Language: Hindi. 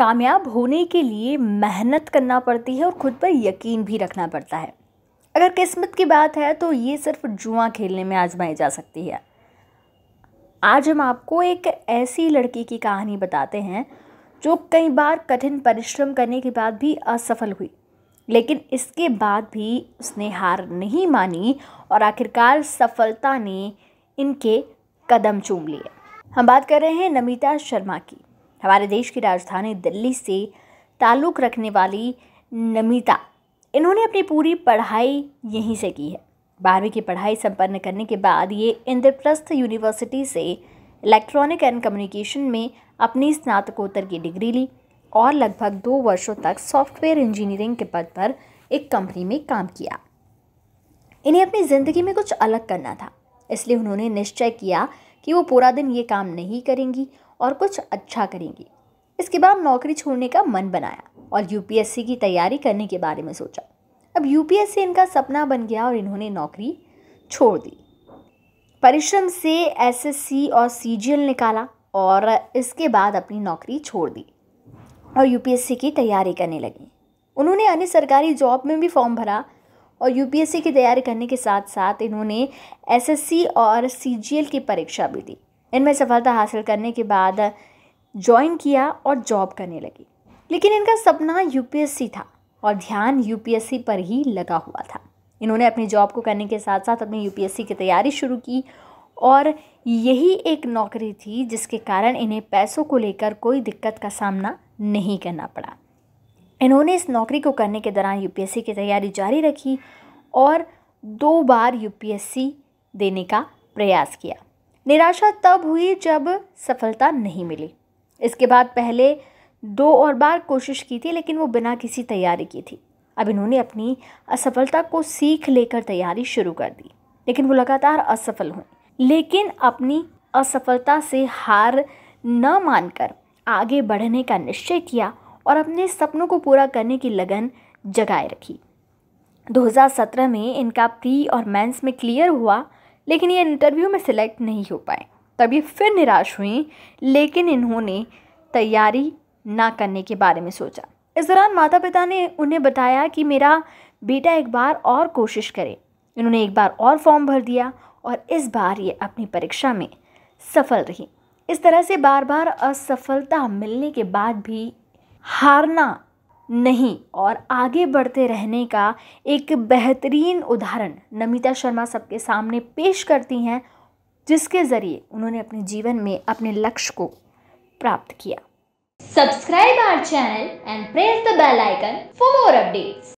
कामयाब होने के लिए मेहनत करना पड़ती है और ख़ुद पर यकीन भी रखना पड़ता है अगर किस्मत की बात है तो ये सिर्फ जुआ खेलने में आजमाई जा सकती है आज हम आपको एक ऐसी लड़की की कहानी बताते हैं जो कई बार कठिन परिश्रम करने के बाद भी असफल हुई लेकिन इसके बाद भी उसने हार नहीं मानी और आखिरकार सफलता ने इनके कदम चूम लिए हम बात कर रहे हैं नमिता शर्मा की हमारे देश की राजधानी दिल्ली से ताल्लुक़ रखने वाली नमिता इन्होंने अपनी पूरी पढ़ाई यहीं से की है बारहवीं की पढ़ाई संपन्न करने के बाद ये इंद्रप्रस्थ यूनिवर्सिटी से इलेक्ट्रॉनिक एंड कम्युनिकेशन में अपनी स्नातकोत्तर की डिग्री ली और लगभग दो वर्षों तक सॉफ्टवेयर इंजीनियरिंग के पद पर एक कंपनी में काम किया इन्हें अपनी ज़िंदगी में कुछ अलग करना था इसलिए उन्होंने निश्चय किया कि वो पूरा दिन ये काम नहीं करेंगी और कुछ अच्छा करेंगी इसके बाद नौकरी छोड़ने का मन बनाया और यूपीएससी की तैयारी करने के बारे में सोचा अब यूपीएससी इनका सपना बन गया और इन्होंने नौकरी छोड़ दी परिश्रम से एसएससी और सीजीएल निकाला और इसके बाद अपनी नौकरी छोड़ दी और यूपीएससी की तैयारी करने लगी उन्होंने अन्य सरकारी जॉब में भी फॉर्म भरा और यूपीएससी की तैयारी करने के साथ साथ इन्होंने एसएससी और सीजीएल की परीक्षा भी दी इनमें सफलता हासिल करने के बाद ज्वाइन किया और जॉब करने लगी लेकिन इनका सपना यूपीएससी था और ध्यान यूपीएससी पर ही लगा हुआ था इन्होंने अपनी जॉब को करने के साथ साथ अपनी यूपीएससी की तैयारी शुरू की और यही एक नौकरी थी जिसके कारण इन्हें पैसों को लेकर कोई दिक्कत का सामना नहीं करना पड़ा इन्होंने इस नौकरी को करने के दौरान यूपीएससी की तैयारी जारी रखी और दो बार यूपीएससी देने का प्रयास किया निराशा तब हुई जब सफलता नहीं मिली इसके बाद पहले दो और बार कोशिश की थी लेकिन वो बिना किसी तैयारी की थी अब इन्होंने अपनी असफलता को सीख लेकर तैयारी शुरू कर दी लेकिन वो लगातार असफल हुई लेकिन अपनी असफलता से हार न मानकर आगे बढ़ने का निश्चय किया और अपने सपनों को पूरा करने की लगन जगाए रखी 2017 में इनका प्री और मेंस में क्लियर हुआ लेकिन ये इंटरव्यू में सिलेक्ट नहीं हो पाए तभी फिर निराश हुई लेकिन इन्होंने तैयारी ना करने के बारे में सोचा इस दौरान माता पिता ने उन्हें बताया कि मेरा बेटा एक बार और कोशिश करे इन्होंने एक बार और फॉर्म भर दिया और इस बार ये अपनी परीक्षा में सफल रही इस तरह से बार बार असफलता मिलने के बाद भी हारना नहीं और आगे बढ़ते रहने का एक बेहतरीन उदाहरण नमिता शर्मा सबके सामने पेश करती हैं जिसके ज़रिए उन्होंने अपने जीवन में अपने लक्ष्य को प्राप्त किया subscribe our channel and press the bell icon for more updates